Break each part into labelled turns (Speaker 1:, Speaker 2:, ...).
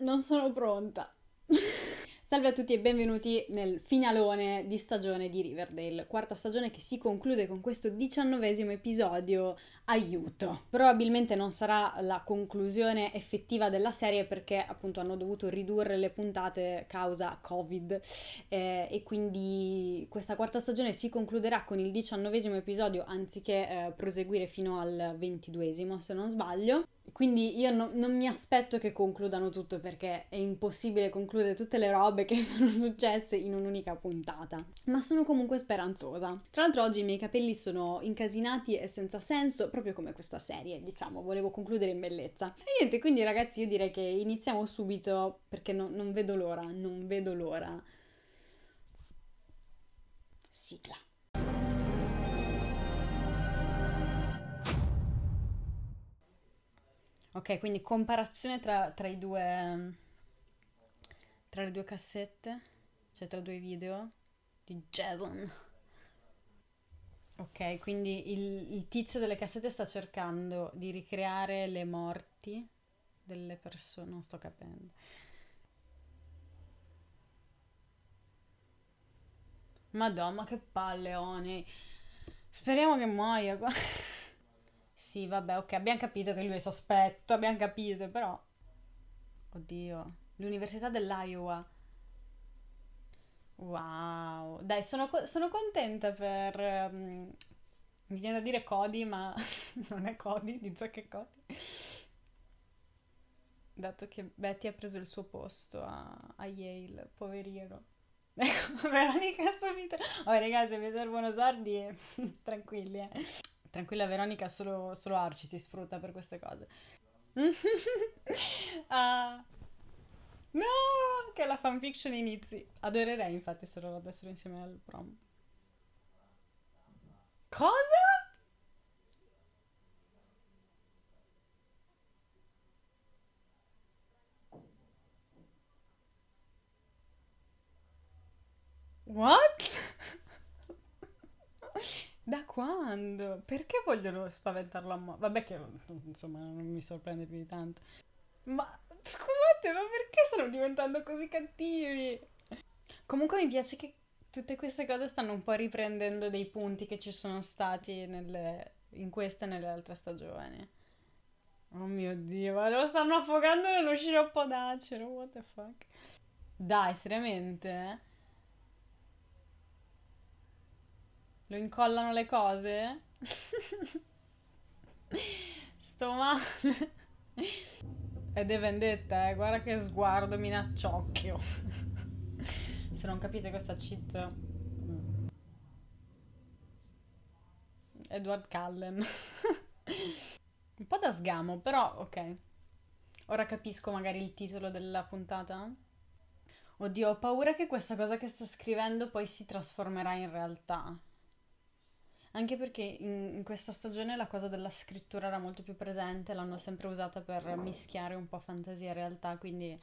Speaker 1: non sono pronta. Salve a tutti e benvenuti nel finalone di stagione di Riverdale, quarta stagione che si conclude con questo diciannovesimo episodio Aiuto. Probabilmente non sarà la conclusione effettiva della serie perché appunto hanno dovuto ridurre le puntate causa Covid eh, e quindi questa quarta stagione si concluderà con il diciannovesimo episodio anziché eh, proseguire fino al ventiduesimo se non sbaglio. Quindi io no, non mi aspetto che concludano tutto perché è impossibile concludere tutte le robe che sono successe in un'unica puntata, ma sono comunque speranzosa. Tra l'altro oggi i miei capelli sono incasinati e senza senso, proprio come questa serie, diciamo, volevo concludere in bellezza. E niente, quindi ragazzi io direi che iniziamo subito perché no, non vedo l'ora, non vedo l'ora. Sigla. Ok, quindi comparazione tra, tra i due... tra le due cassette, cioè tra due video di Jason. Ok, quindi il, il tizio delle cassette sta cercando di ricreare le morti delle persone, non sto capendo. Madonna, che palle, Oni. Speriamo che muoia qua. Sì, vabbè, ok, abbiamo capito che lui è sospetto, abbiamo capito, però... Oddio, l'Università dell'Iowa. Wow, dai, sono, sono contenta per... Um, mi viene da dire Cody, ma non è Cody, di Zack e Cody. Dato che Betty ha preso il suo posto a, a Yale, poverino. Ecco, Veronica subito. Oh, ragazzi, se vi servono soldi, tranquilli, eh. Tranquilla Veronica, solo, solo Arci ti sfrutta per queste cose. uh, no, che la fanfiction inizi. Adorerei infatti se loro essere insieme al prom. Cosa? What? quando? Perché vogliono spaventarlo a morte? Vabbè che insomma non mi sorprende più di tanto. Ma scusate, ma perché stanno diventando così cattivi? Comunque mi piace che tutte queste cose stanno un po' riprendendo dei punti che ci sono stati nelle, in questa e nelle altre stagioni. Oh mio dio, ma lo stanno affogando nello sciroppo d'acero, what the fuck. Dai, seriamente? Eh? Lo incollano le cose? Sto male. Ed è vendetta, eh. Guarda che sguardo minacciocchio. Se non capite questa cheat... Edward Cullen. Un po' da sgamo, però ok. Ora capisco magari il titolo della puntata. Oddio, ho paura che questa cosa che sta scrivendo poi si trasformerà in realtà. Anche perché in, in, questa stagione la cosa della scrittura era molto più presente, l'hanno sempre usata per mischiare un po' fantasia e realtà, quindi...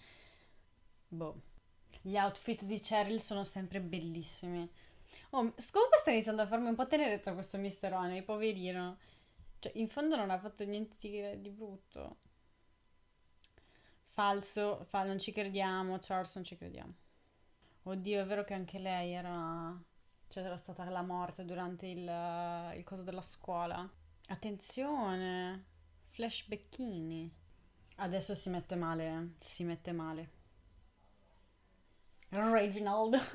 Speaker 1: Boh. Gli outfit di Cheryl sono sempre bellissimi. Oh, comunque sta iniziando a farmi un po' tenerezza questo Mister Honey, poverino. Cioè, in fondo non ha fatto niente di, di brutto. Falso, fa, non ci crediamo, Charles, non ci crediamo. Oddio, è vero che anche lei era cioè c'era stata la morte durante il, il coso della scuola. Attenzione, flashbackini. Adesso si mette male, si mette male. Reginald.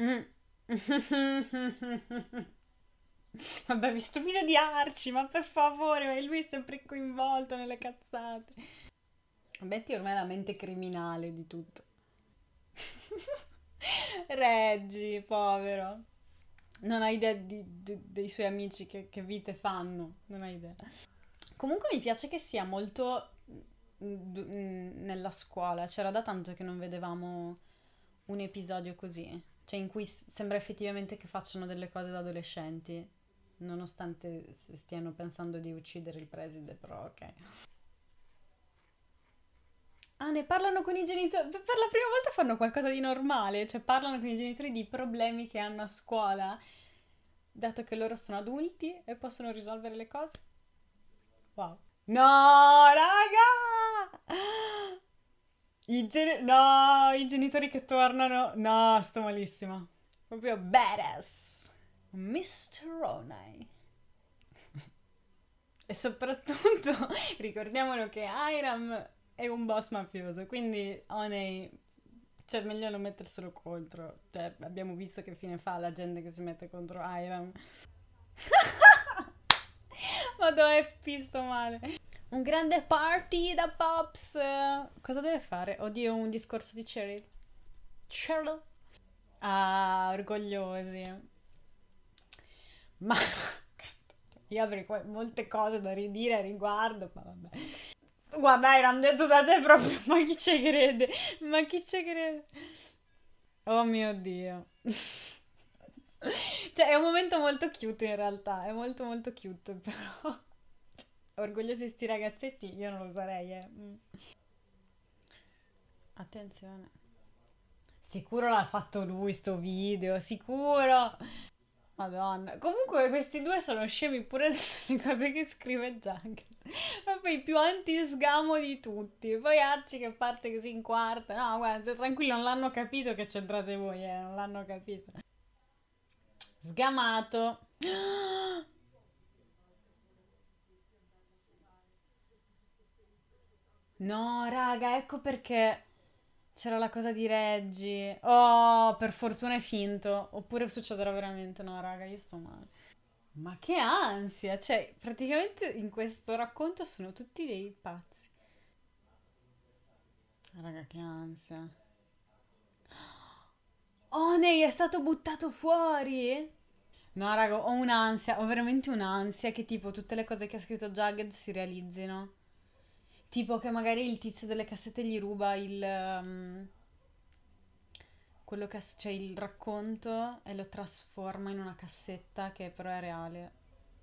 Speaker 1: Mm. Vabbè, vi stupisce di Arci, ma per favore, ma lui è sempre coinvolto nelle cazzate. Betty ormai è la mente criminale di tutto. Reggi, povero. Non hai idea di, di, dei suoi amici che, che vite fanno, non hai idea. Comunque mi piace che sia molto mm, mm, nella scuola. C'era da tanto che non vedevamo un episodio così, cioè in cui sembra effettivamente che facciano delle cose da adolescenti, nonostante stiano pensando di uccidere il preside, però ok. Ah, ne parlano con i genitori. Per la prima volta fanno qualcosa di normale, cioè parlano con i genitori di problemi che hanno a scuola, dato che loro sono adulti e possono risolvere le cose. Wow. No, raga! I gen- no, i genitori che tornano. No, sto malissimo. Proprio badass. Mr. Ronai. E soprattutto ricordiamolo che Iram è un boss mafioso, quindi Honey, cioè meglio non metterselo contro. Cioè, abbiamo visto che fine fa la gente che si mette contro Iron. Vado a FP sto male. Un grande party da Pops. Cosa deve fare? Oddio, un discorso di Cheryl. Cheryl. Ah, orgogliosi. Ma io avrei molte cose da ridire a riguardo, ma vabbè. Guarda, era detto da te proprio, ma chi ci crede? Ma chi ci crede? Oh mio Dio. cioè, è un momento molto cute in realtà, è molto molto cute, però... Cioè, orgogliosi sti ragazzetti, io non lo sarei, eh. Mm. Attenzione. Sicuro l'ha fatto lui sto video, sicuro. Madonna. Comunque questi due sono scemi pure nelle cose che scrive Jack. Proprio i più anti-sgamo di tutti. Poi Arci che parte così in quarta. No, guarda, tranquillo, non l'hanno capito che c'entrate voi, eh. Non l'hanno capito. Sgamato. No, raga, ecco perché c'era la cosa di Reggie. Oh, per fortuna è finto. Oppure succederà veramente. No, raga, io sto male. Ma che ansia! Cioè, praticamente in questo racconto sono tutti dei pazzi. Raga, che ansia. Oh, Ney, è stato buttato fuori! No, raga, ho un'ansia, ho veramente un'ansia che tipo tutte le cose che ha scritto Jagged si realizzino. Tipo che magari il tizio delle cassette gli ruba il... Um, quello che... cioè il racconto e lo trasforma in una cassetta che però è reale.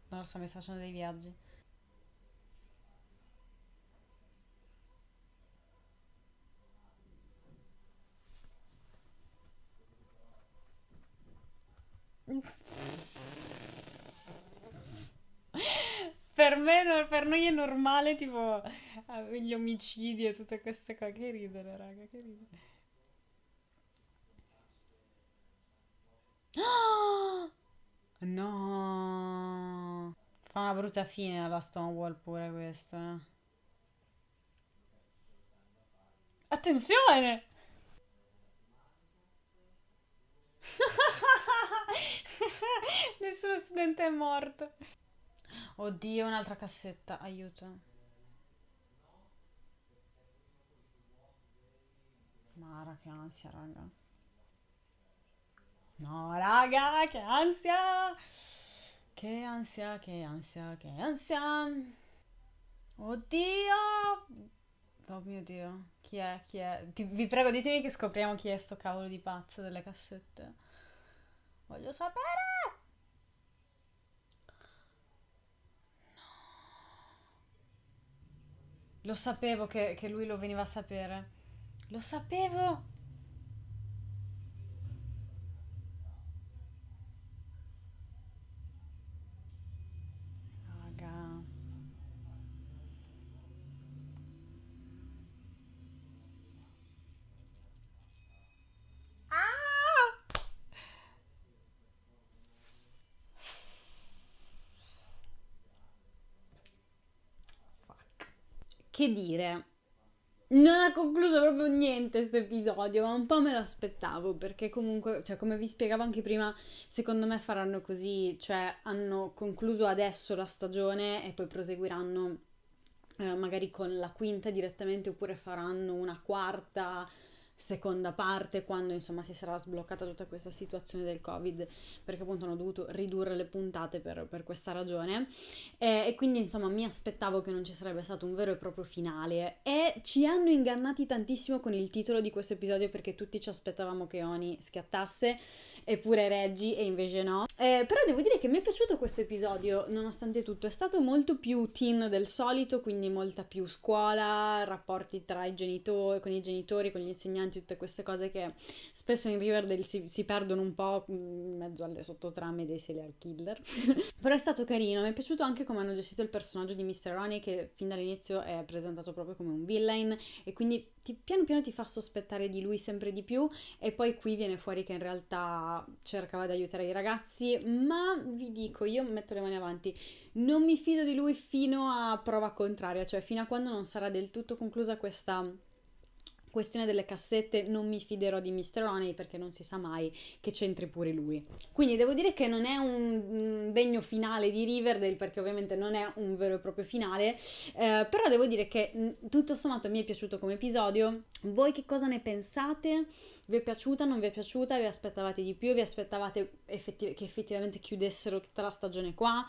Speaker 1: Non lo so, mi sta facendo dei viaggi. per me, per noi è normale tipo eh, gli omicidi e tutte queste cose. Che ridere, raga, che ridere. Oh! No! Fa una brutta fine alla Stonewall pure questo, eh. Attenzione! Nessuno studente è morto. Oddio, un'altra cassetta, aiuto. Mara, che ansia, raga. No, raga, che ansia! Che ansia, che ansia, che ansia! Oddio! Oh mio Dio, chi è, chi è? Ti, vi prego, ditemi che scopriamo chi è sto cavolo di pazzo delle cassette. Voglio sapere! Lo sapevo che, che lui lo veniva a sapere. Lo sapevo! che dire, non ha concluso proprio niente questo episodio, ma un po' me l'aspettavo perché comunque, cioè come vi spiegavo anche prima, secondo me faranno così, cioè hanno concluso adesso la stagione e poi proseguiranno eh, magari con la quinta direttamente oppure faranno una quarta seconda parte quando insomma si sarà sbloccata tutta questa situazione del covid perché appunto hanno dovuto ridurre le puntate per, per questa ragione eh, e quindi insomma mi aspettavo che non ci sarebbe stato un vero e proprio finale e ci hanno ingannati tantissimo con il titolo di questo episodio perché tutti ci aspettavamo che Oni schiattasse eppure Reggie e invece no eh, però devo dire che mi è piaciuto questo episodio nonostante tutto è stato molto più teen del solito quindi molta più scuola rapporti tra i genitori con i genitori con gli insegnanti movimenti, tutte queste cose che spesso in Riverdale si, si perdono un po' mm, in mezzo alle sottotrame dei serial killer. Però è stato carino, mi è piaciuto anche come hanno gestito il personaggio di Mr. Ronnie che fin dall'inizio è presentato proprio come un villain e quindi ti, piano piano ti fa sospettare di lui sempre di più e poi qui viene fuori che in realtà cercava di aiutare i ragazzi, ma vi dico, io metto le mani avanti, non mi fido di lui fino a prova contraria, cioè fino a quando non sarà del tutto conclusa questa questione delle cassette non mi fiderò di Mr. Roney perché non si sa mai che c'entri pure lui. Quindi devo dire che non è un degno finale di Riverdale perché ovviamente non è un vero e proprio finale, eh, però devo dire che mm, tutto sommato mi è piaciuto come episodio. Voi che cosa ne pensate? vi è piaciuta, non vi è piaciuta, vi aspettavate di più, vi aspettavate effetti- che effettivamente chiudessero tutta la stagione qua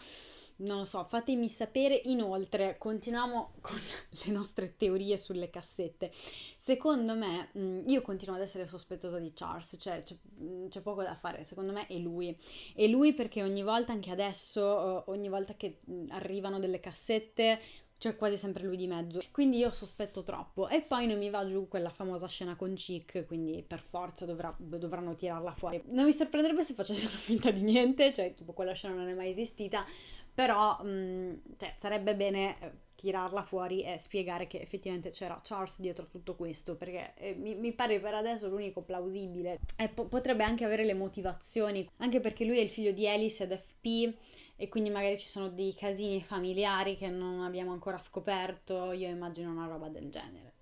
Speaker 1: non lo so, fatemi sapere. Inoltre, continuiamo con le nostre teorie sulle cassette. Secondo me, mm, io continuo ad essere sospettosa di Charles, cioè c'è, mm, c'è poco da fare, secondo me è lui. È lui perché ogni volta, anche adesso, ogni volta che mm, arrivano delle cassette, c'è cioè, quasi sempre lui di mezzo, quindi io sospetto troppo. E poi non mi va giù quella famosa scena con Chick, quindi per forza dovrà, dovranno tirarla fuori. Non mi sorprenderebbe se facessero finta di niente, cioè tipo quella scena non è mai esistita, però mh, mm, cioè, sarebbe bene eh, tirarla fuori e spiegare che effettivamente c'era Charles dietro tutto questo, perché eh, mi, mi, pare per adesso l'unico plausibile. E po- potrebbe anche avere le motivazioni, anche perché lui è il figlio di Alice ed FP e quindi magari ci sono dei casini familiari che non abbiamo ancora scoperto, io immagino una roba del genere.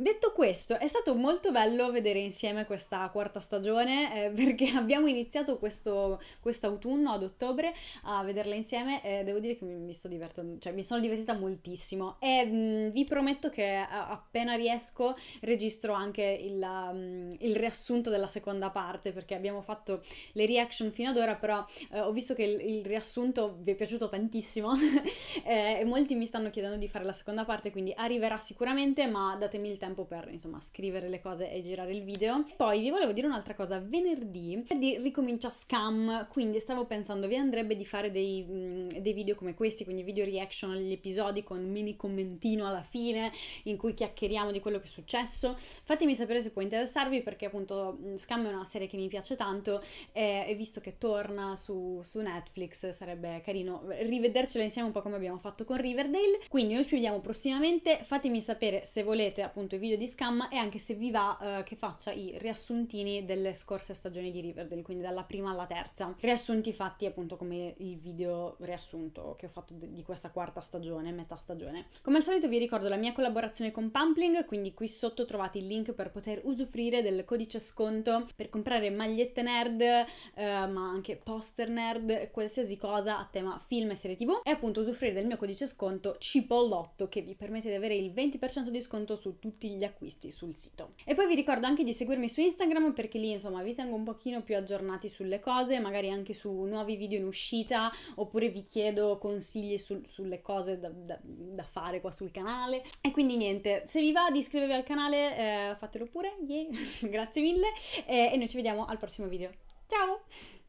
Speaker 1: Detto questo, è stato molto bello vedere insieme questa quarta stagione eh, perché abbiamo iniziato questo quest'autunno ad ottobre a vederla insieme e devo dire che mi, mi sto divertendo, cioè mi sono divertita moltissimo e mh, mm, vi prometto che a, appena riesco registro anche il, mh, mm, il, riassunto della seconda parte perché abbiamo fatto le reaction fino ad ora, però eh, ho visto che il, il, riassunto vi è piaciuto tantissimo eh, e molti mi stanno chiedendo di fare la seconda parte, quindi arriverà sicuramente, ma datemi il tempo tempo per insomma scrivere le cose e girare il video. poi vi volevo dire un'altra cosa, venerdì, venerdì ricomincia Scam, quindi stavo pensando vi andrebbe di fare dei, mm, dei video come questi, quindi video reaction agli episodi con un mini commentino alla fine in cui chiacchieriamo di quello che è successo. Fatemi sapere se può interessarvi perché appunto mm, Scam è una serie che mi piace tanto eh, e visto che torna su, su Netflix sarebbe carino rivedercela insieme un po' come abbiamo fatto con Riverdale. Quindi noi ci vediamo prossimamente, fatemi sapere se volete appunto i video di Scam e anche se vi va eh, che faccia i riassuntini delle scorse stagioni di Riverdale, quindi dalla prima alla terza. Riassunti fatti appunto come il video riassunto che ho fatto di questa quarta stagione, metà stagione. Come al solito vi ricordo la mia collaborazione con Pumpling, quindi qui sotto trovate il link per poter usufruire del codice sconto per comprare magliette nerd, eh, ma anche poster nerd, qualsiasi cosa a tema film e serie tv e appunto usufruire del mio codice sconto Cipolotto che vi permette di avere il 20% di sconto su tutti gli acquisti sul sito. E poi vi ricordo anche di seguirmi su Instagram perché lì insomma vi tengo un pochino più aggiornati sulle cose, magari anche su nuovi video in uscita oppure vi chiedo consigli sul, sulle cose da, da, da, fare qua sul canale. E quindi niente, se vi va di iscrivervi al canale eh, fatelo pure, yeah. grazie mille eh, e noi ci vediamo al prossimo video. Ciao!